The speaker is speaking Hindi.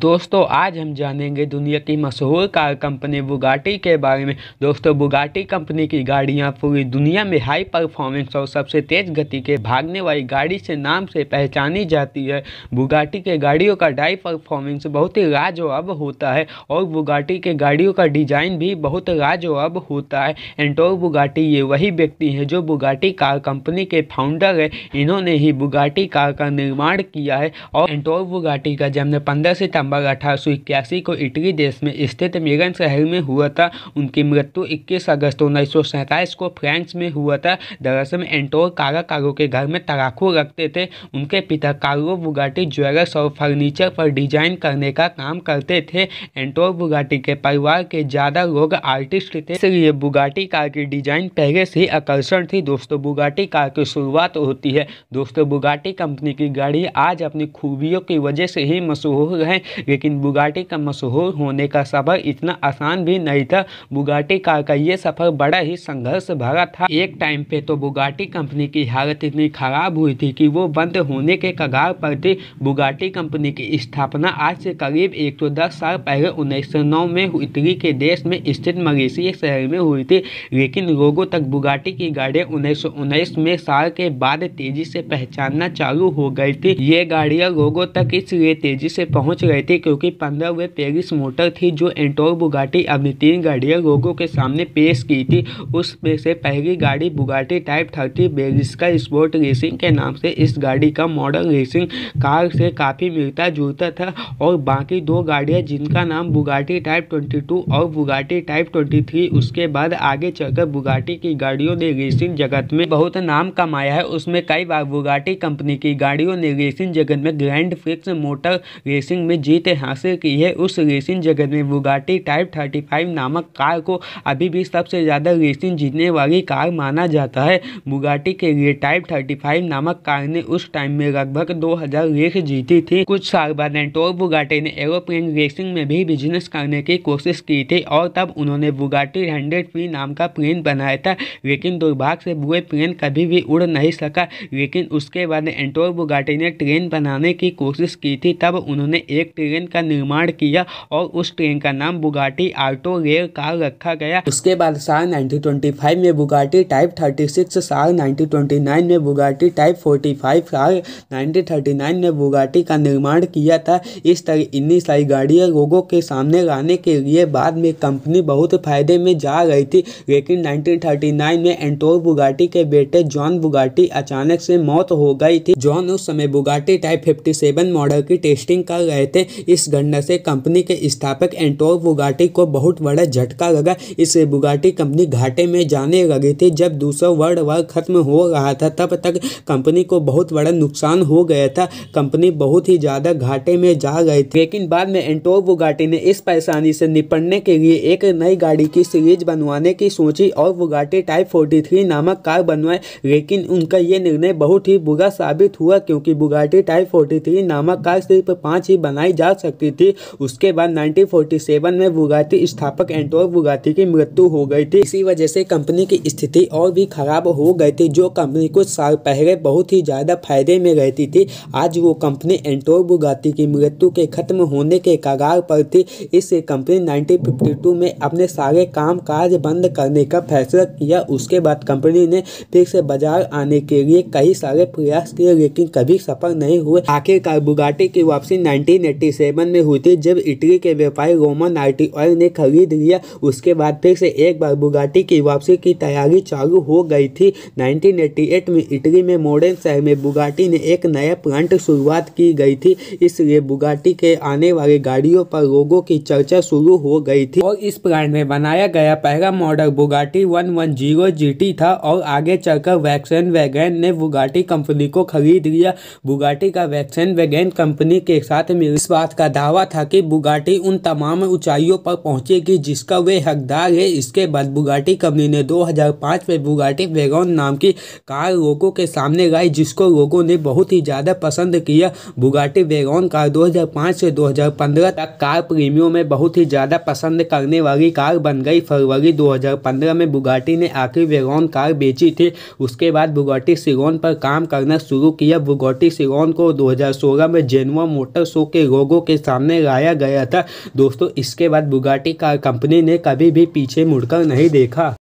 दोस्तों आज हम जानेंगे दुनिया की मशहूर कार कंपनी बुगाटी के बारे में दोस्तों बुगाटी कंपनी की गाड़ियां पूरी दुनिया में हाई परफॉर्मेंस और सबसे तेज गति के भागने वाली गाड़ी से नाम से पहचानी जाती है बुगाटी के गाड़ियों का डाई परफॉर्मेंस बहुत ही लाजवाब होता है और बुगाटी के गाड़ियों का डिजाइन भी बहुत लाजवाब होता है एंटोर तो बुगाटी ये वही व्यक्ति है जो बुगाटी कार कंपनी के फाउंडर है इन्होंने ही बुगाटी कार का निर्माण किया है और एंटोर तो बुगाटी का जन्म पंद्रह सितम्बर सितंबर अठारह को इटली देश में स्थित मेगन शहर में हुआ था उनकी मृत्यु इक्कीस अगस्त उन्नीस को फ्रांस में हुआ था दरअसल एंटोर कारा कारो के घर में तराकू रखते थे उनके पिता कारो बुगाटी ज्वेलर्स और फर्नीचर पर डिजाइन करने का काम करते थे एंटोर बुगाटी के परिवार के ज़्यादा लोग आर्टिस्ट थे इसलिए बुगाटी कार की डिजाइन पहले से ही आकर्षण थी दोस्तों बुगाटी कार की शुरुआत होती है दोस्तों बुगाटी कंपनी की गाड़ी आज अपनी खूबियों की वजह से ही मशहूर है लेकिन बुगाटी का मशहूर होने का सफ़र इतना आसान भी नहीं था बुगाटी कार का ये सफ़र बड़ा ही संघर्ष भरा था एक टाइम पे तो बुगाटी कंपनी की हालत इतनी ख़राब हुई थी कि वो बंद होने के कगार पर थी बुगाटी कंपनी की स्थापना आज से करीब एक तो दस साल पहले उन्नीस में इटली के देश में स्थित मलेशिया शहर में हुई थी लेकिन लोगों तक बुगाटी की गाड़ियाँ उन्नीस में साल के बाद तेज़ी से पहचानना चालू हो गई थी ये गाड़ियाँ लोगों तक इसलिए तेज़ी से पहुंच गई गए थे क्योंकि पंद्रह वे पेरिस मोटर थी जो एंटोर बुगाटी अपनी तीन गाड़ियाँ लोगों के सामने पेश की थी उसमें से पहली गाड़ी बुगाटी टाइप थर्टी बेरिस का स्पोर्ट रेसिंग के नाम से इस गाड़ी का मॉडल रेसिंग कार से काफ़ी मिलता जुलता था और बाकी दो गाड़ियाँ जिनका नाम बुगाटी टाइप ट्वेंटी और बुगाटी टाइप ट्वेंटी उसके बाद आगे चलकर बुगाटी की गाड़ियों ने रेसिंग जगत में बहुत नाम कमाया है उसमें कई बार बुगाटी कंपनी की गाड़ियों ने रेसिंग जगत में ग्रैंड फिक्स मोटर रेसिंग में जीत हासिल की है उस रेसिंग जगत में बुगाटी टाइप थर्टी फाइव नामक कार को अभी भी सबसे ज़्यादा रेसिंग जीतने वाली कार माना जाता है बुगाटी के लिए टाइप थर्टी फाइव नामक कार ने उस टाइम में लगभग दो हजार रेस जीती थी कुछ साल बाद एंटोर बुगाटी ने एरोप्लेन रेसिंग में भी बिजनेस करने की कोशिश की थी और तब उन्होंने बुगाटी हंड्रेड पी नाम का प्लेन बनाया था लेकिन दुर्भाग्य से वो प्लेन कभी भी उड़ नहीं सका लेकिन उसके बाद एंटोर बुगाटी ने ट्रेन बनाने की कोशिश की थी तब उन्होंने एक ट्रेन का निर्माण किया और उस ट्रेन का नाम बुगाटी आटो रेल कार रखा गया उसके बाद साल 1925 में बुगाटी टाइप 36 साल 1929 में बुगाटी टाइप 45 साल 1939 में बुगाटी का निर्माण किया था इस तरह इन्नी सारी गाड़ियाँ लोगों के सामने लाने के लिए बाद में कंपनी बहुत फायदे में जा रही थी लेकिन 1939 में एंटोर बुगाटी के बेटे जॉन बुगाटी अचानक से मौत हो गई थी जॉन उस समय बुगाटी टाइप 57 मॉडल की टेस्टिंग कर रहे थे इस घटना से कंपनी के स्थापक एंटो बुगाटी को बहुत बड़ा झटका लगा इस बुगाटी कंपनी घाटे में जाने लगी थी जब दूसरा वर्ल्ड वॉर खत्म हो रहा था तब तक कंपनी को बहुत बड़ा नुकसान हो गया था कंपनी बहुत ही ज़्यादा घाटे में जा गई थी लेकिन बाद में एंटो बुगाटी ने इस परेशानी से निपटने के लिए एक नई गाड़ी की सीरीज बनवाने की सोची और बुगाटी टाइप थ्री नामक कार बनवाए लेकिन उनका यह निर्णय बहुत ही बुरा साबित हुआ क्योंकि बुगाटी टाइप थ्री नामक कार सिर्फ पाँच ही बनाई जा सकती थी उसके बाद 1947 में बुगाती स्थापक एंटोर बुगाती की मृत्यु हो गई थी इसी वजह से कंपनी की स्थिति और भी खराब हो गई थी जो कंपनी कुछ साल पहले बहुत ही ज़्यादा फायदे में रहती थी आज वो कंपनी एंटोर बुगाती की मृत्यु के खत्म होने के कगार पर थी इससे कंपनी 1952 में अपने सारे काम काज बंद करने का फैसला किया उसके बाद कंपनी ने फिर से बाजार आने के लिए कई सारे प्रयास किए लेकिन कभी सफल नहीं हुए आखिरकार बुगाटी की वापसी नाइनटीन 1947 में हुई थी जब इटली के व्यापारी रोमन ऑयल ने खरीद लिया उसके बाद फिर से एक बार बुगाटी की वापसी की तैयारी चालू हो गई थी 1988 में इटली में मॉडर्न शहर में बुगाटी ने एक नया प्लांट शुरुआत की गई थी इसलिए बुगाटी के आने वाली गाड़ियों पर लोगों की चर्चा शुरू हो गई थी और इस प्लांट में बनाया गया पहला मॉडल बुगाटी वन वन था और आगे चलकर वैक्सन वैगन ने बुगाटी कंपनी को खरीद लिया बुगाटी का वैक्सन वैगन कंपनी के साथ मिल बात का दावा था कि बुगाटी उन तमाम ऊंचाइयों पर पहुंचेगी जिसका वे हकदार है इसके बाद बुगाटी कंपनी ने 2005 में बुगाटी वेगॉन नाम की कार लोगों के सामने लाई जिसको लोगों ने बहुत ही ज़्यादा पसंद किया बुगाटी वेगॉन कार 2005 से 2015 तक कार प्रेमियों में बहुत ही ज़्यादा पसंद करने वाली कार बन गई फरवरी दो में बुगाटी ने आखिरी वेगौन कार बेची थी उसके बाद बुगाटी सिगोन पर काम करना शुरू किया बुगाटी सिगोन को दो में जेनुआ मोटर शो के लोगों के सामने लाया गया था दोस्तों इसके बाद बुगाटी का कंपनी ने कभी भी पीछे मुड़कर नहीं देखा